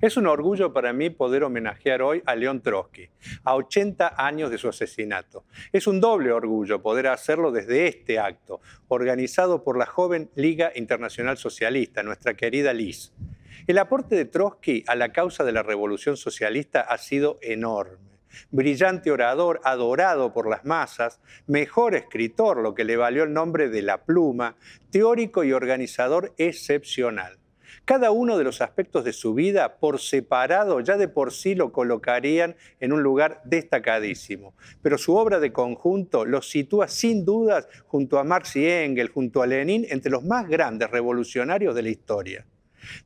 Es un orgullo para mí poder homenajear hoy a León Trotsky, a 80 años de su asesinato. Es un doble orgullo poder hacerlo desde este acto, organizado por la joven Liga Internacional Socialista, nuestra querida Liz. El aporte de Trotsky a la causa de la revolución socialista ha sido enorme brillante orador, adorado por las masas, mejor escritor, lo que le valió el nombre de la pluma, teórico y organizador excepcional. Cada uno de los aspectos de su vida por separado ya de por sí lo colocarían en un lugar destacadísimo, pero su obra de conjunto lo sitúa sin dudas junto a Marx y Engels, junto a Lenin, entre los más grandes revolucionarios de la historia.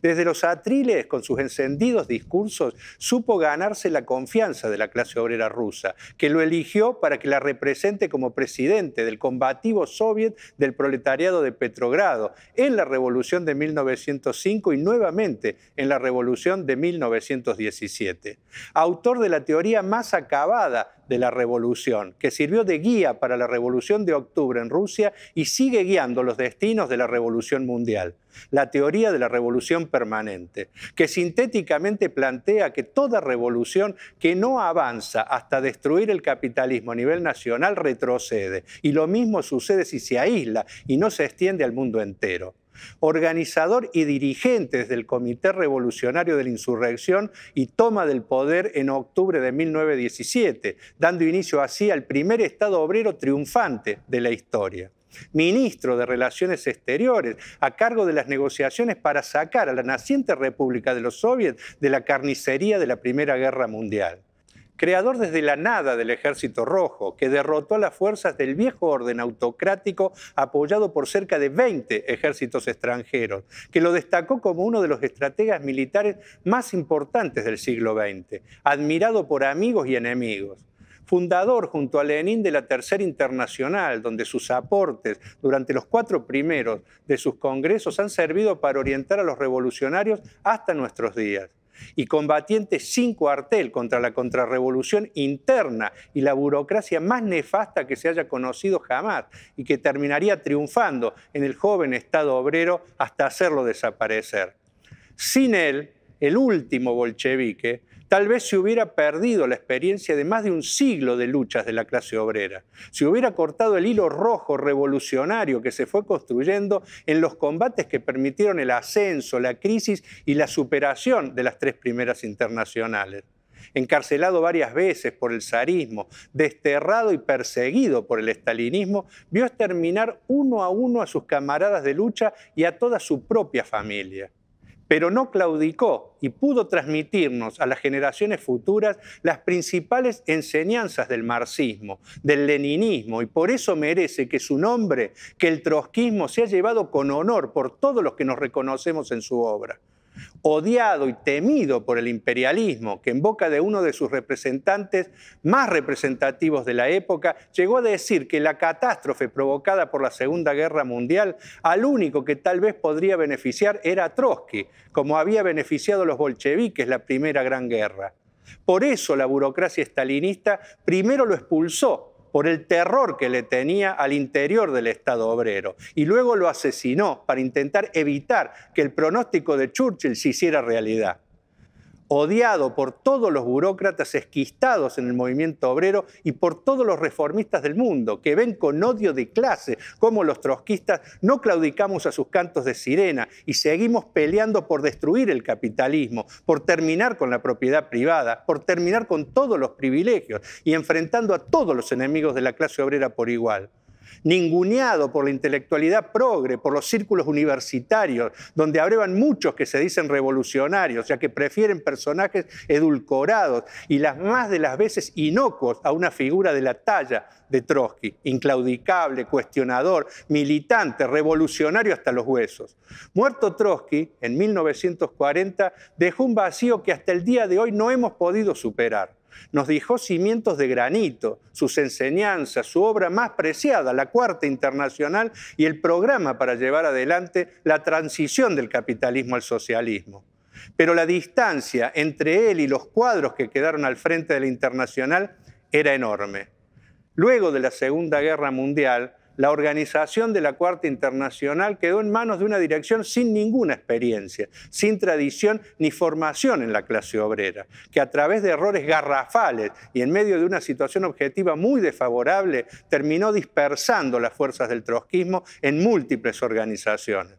Desde los atriles, con sus encendidos discursos, supo ganarse la confianza de la clase obrera rusa, que lo eligió para que la represente como presidente del combativo soviet del proletariado de Petrogrado en la revolución de 1905 y nuevamente en la revolución de 1917. Autor de la teoría más acabada de la revolución, que sirvió de guía para la revolución de octubre en Rusia y sigue guiando los destinos de la revolución mundial, la teoría de la revolución permanente, que sintéticamente plantea que toda revolución que no avanza hasta destruir el capitalismo a nivel nacional retrocede, y lo mismo sucede si se aísla y no se extiende al mundo entero organizador y dirigente del Comité Revolucionario de la Insurrección y toma del poder en octubre de 1917, dando inicio así al primer Estado obrero triunfante de la historia ministro de Relaciones Exteriores, a cargo de las negociaciones para sacar a la naciente República de los Soviets de la carnicería de la Primera Guerra Mundial creador desde la nada del Ejército Rojo, que derrotó a las fuerzas del viejo orden autocrático apoyado por cerca de 20 ejércitos extranjeros, que lo destacó como uno de los estrategas militares más importantes del siglo XX, admirado por amigos y enemigos fundador junto a Lenin de la Tercera Internacional, donde sus aportes durante los cuatro primeros de sus congresos han servido para orientar a los revolucionarios hasta nuestros días y combatiente sin cuartel contra la contrarrevolución interna y la burocracia más nefasta que se haya conocido jamás y que terminaría triunfando en el joven Estado obrero hasta hacerlo desaparecer. Sin él, el último bolchevique, tal vez se hubiera perdido la experiencia de más de un siglo de luchas de la clase obrera, se hubiera cortado el hilo rojo revolucionario que se fue construyendo en los combates que permitieron el ascenso, la crisis y la superación de las tres primeras internacionales encarcelado varias veces por el zarismo, desterrado y perseguido por el estalinismo, vio exterminar uno a uno a sus camaradas de lucha y a toda su propia familia pero no claudicó y pudo transmitirnos a las generaciones futuras las principales enseñanzas del marxismo, del leninismo, y por eso merece que su nombre, que el trotskismo, sea llevado con honor por todos los que nos reconocemos en su obra odiado y temido por el imperialismo, que en boca de uno de sus representantes más representativos de la época, llegó a decir que la catástrofe provocada por la Segunda Guerra Mundial al único que tal vez podría beneficiar era Trotsky, como había beneficiado a los bolcheviques la Primera Gran Guerra. Por eso la burocracia estalinista primero lo expulsó por el terror que le tenía al interior del Estado obrero y luego lo asesinó para intentar evitar que el pronóstico de Churchill se hiciera realidad odiado por todos los burócratas esquistados en el movimiento obrero y por todos los reformistas del mundo, que ven con odio de clase como los trotskistas no claudicamos a sus cantos de sirena y seguimos peleando por destruir el capitalismo, por terminar con la propiedad privada, por terminar con todos los privilegios y enfrentando a todos los enemigos de la clase obrera por igual ninguneado por la intelectualidad progre, por los círculos universitarios, donde abrevan muchos que se dicen revolucionarios, ya que prefieren personajes edulcorados y las más de las veces inocuos a una figura de la talla de Trotsky, inclaudicable, cuestionador, militante, revolucionario hasta los huesos. Muerto Trotsky, en 1940, dejó un vacío que hasta el día de hoy no hemos podido superar nos dejó cimientos de granito, sus enseñanzas, su obra más preciada, la Cuarta Internacional, y el programa para llevar adelante la transición del capitalismo al socialismo. Pero la distancia entre él y los cuadros que quedaron al frente de la Internacional era enorme. Luego de la Segunda Guerra Mundial, la organización de la Cuarta Internacional quedó en manos de una dirección sin ninguna experiencia, sin tradición ni formación en la clase obrera, que a través de errores garrafales y en medio de una situación objetiva muy desfavorable, terminó dispersando las fuerzas del trotskismo en múltiples organizaciones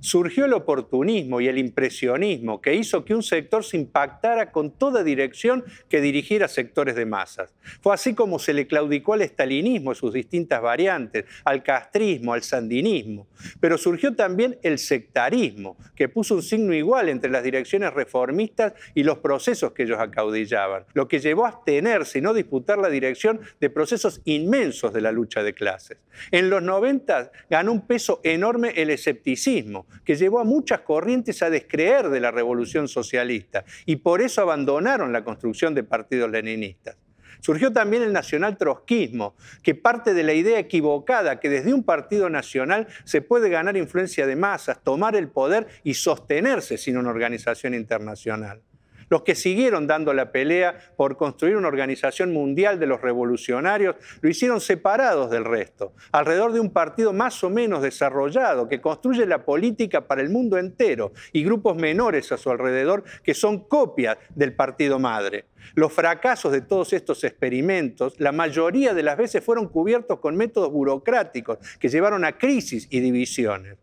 surgió el oportunismo y el impresionismo que hizo que un sector se impactara con toda dirección que dirigiera sectores de masas. Fue así como se le claudicó al estalinismo y sus distintas variantes, al castrismo, al sandinismo. Pero surgió también el sectarismo, que puso un signo igual entre las direcciones reformistas y los procesos que ellos acaudillaban, lo que llevó a abstenerse y no disputar la dirección de procesos inmensos de la lucha de clases. En los 90 ganó un peso enorme el escepticismo, que llevó a muchas corrientes a descreer de la revolución socialista y por eso abandonaron la construcción de partidos leninistas. Surgió también el nacional trotskismo, que parte de la idea equivocada que desde un partido nacional se puede ganar influencia de masas, tomar el poder y sostenerse sin una organización internacional los que siguieron dando la pelea por construir una organización mundial de los revolucionarios, lo hicieron separados del resto, alrededor de un partido más o menos desarrollado que construye la política para el mundo entero y grupos menores a su alrededor que son copias del partido madre. Los fracasos de todos estos experimentos, la mayoría de las veces fueron cubiertos con métodos burocráticos que llevaron a crisis y divisiones.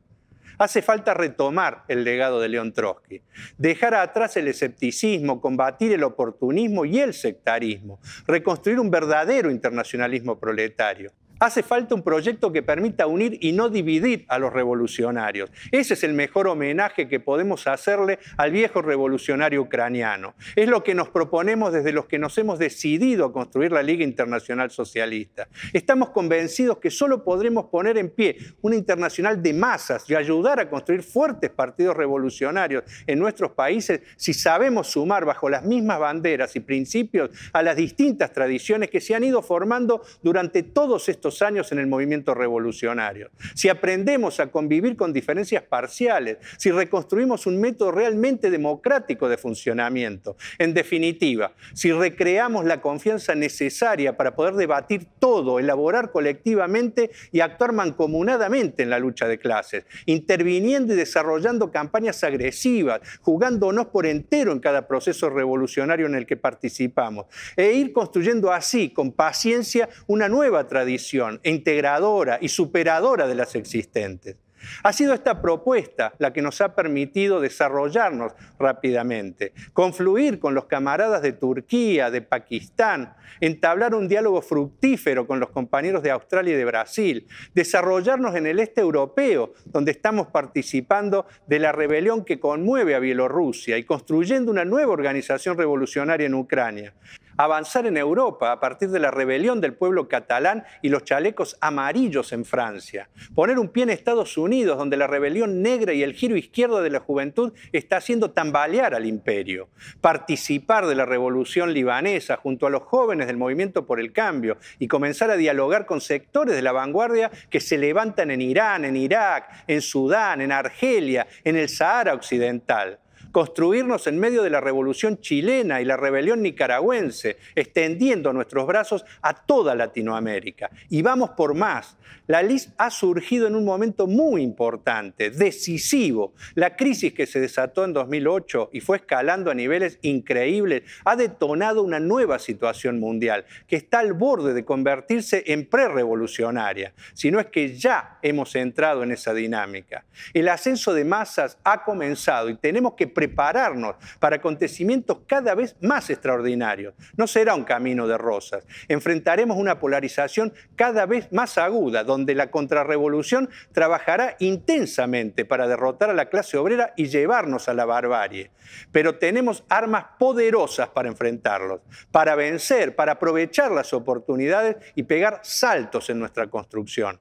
Hace falta retomar el legado de León Trotsky, dejar atrás el escepticismo, combatir el oportunismo y el sectarismo, reconstruir un verdadero internacionalismo proletario. Hace falta un proyecto que permita unir y no dividir a los revolucionarios. Ese es el mejor homenaje que podemos hacerle al viejo revolucionario ucraniano. Es lo que nos proponemos desde los que nos hemos decidido a construir la Liga Internacional Socialista. Estamos convencidos que solo podremos poner en pie una internacional de masas y ayudar a construir fuertes partidos revolucionarios en nuestros países si sabemos sumar bajo las mismas banderas y principios a las distintas tradiciones que se han ido formando durante todos estos años en el movimiento revolucionario, si aprendemos a convivir con diferencias parciales, si reconstruimos un método realmente democrático de funcionamiento, en definitiva, si recreamos la confianza necesaria para poder debatir todo, elaborar colectivamente y actuar mancomunadamente en la lucha de clases, interviniendo y desarrollando campañas agresivas, jugándonos por entero en cada proceso revolucionario en el que participamos, e ir construyendo así, con paciencia, una nueva tradición integradora y superadora de las existentes. Ha sido esta propuesta la que nos ha permitido desarrollarnos rápidamente, confluir con los camaradas de Turquía, de Pakistán, entablar un diálogo fructífero con los compañeros de Australia y de Brasil, desarrollarnos en el este europeo, donde estamos participando de la rebelión que conmueve a Bielorrusia y construyendo una nueva organización revolucionaria en Ucrania avanzar en Europa a partir de la rebelión del pueblo catalán y los chalecos amarillos en Francia, poner un pie en Estados Unidos, donde la rebelión negra y el giro izquierdo de la juventud está haciendo tambalear al imperio, participar de la revolución libanesa junto a los jóvenes del movimiento por el cambio y comenzar a dialogar con sectores de la vanguardia que se levantan en Irán, en Irak, en Sudán, en Argelia, en el Sahara Occidental construirnos en medio de la revolución chilena y la rebelión nicaragüense, extendiendo nuestros brazos a toda Latinoamérica. Y vamos por más. La LIS ha surgido en un momento muy importante, decisivo. La crisis que se desató en 2008 y fue escalando a niveles increíbles ha detonado una nueva situación mundial que está al borde de convertirse en prerevolucionaria, si no es que ya hemos entrado en esa dinámica. El ascenso de masas ha comenzado y tenemos que prepararnos prepararnos para acontecimientos cada vez más extraordinarios. No será un camino de rosas. Enfrentaremos una polarización cada vez más aguda, donde la contrarrevolución trabajará intensamente para derrotar a la clase obrera y llevarnos a la barbarie. Pero tenemos armas poderosas para enfrentarlos, para vencer, para aprovechar las oportunidades y pegar saltos en nuestra construcción.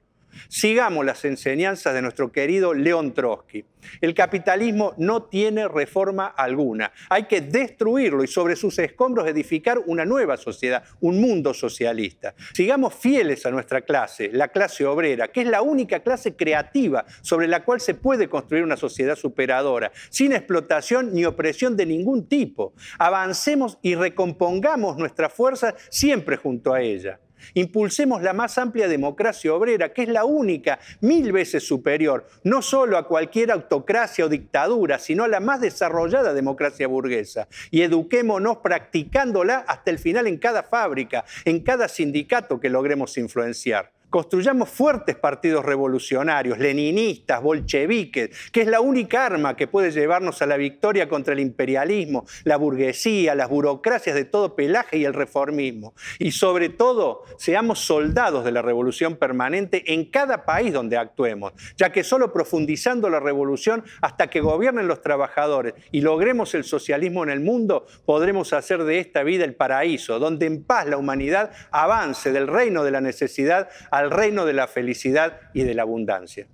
Sigamos las enseñanzas de nuestro querido León Trotsky. El capitalismo no tiene reforma alguna. Hay que destruirlo y sobre sus escombros edificar una nueva sociedad, un mundo socialista. Sigamos fieles a nuestra clase, la clase obrera, que es la única clase creativa sobre la cual se puede construir una sociedad superadora, sin explotación ni opresión de ningún tipo. Avancemos y recompongamos nuestra fuerza siempre junto a ella. Impulsemos la más amplia democracia obrera, que es la única, mil veces superior, no solo a cualquier autocracia o dictadura, sino a la más desarrollada democracia burguesa. Y eduquémonos practicándola hasta el final en cada fábrica, en cada sindicato que logremos influenciar. Construyamos fuertes partidos revolucionarios, leninistas, bolcheviques, que es la única arma que puede llevarnos a la victoria contra el imperialismo, la burguesía, las burocracias de todo pelaje y el reformismo. Y sobre todo, seamos soldados de la revolución permanente en cada país donde actuemos, ya que solo profundizando la revolución hasta que gobiernen los trabajadores y logremos el socialismo en el mundo, podremos hacer de esta vida el paraíso, donde en paz la humanidad avance del reino de la necesidad a al reino de la felicidad y de la abundancia.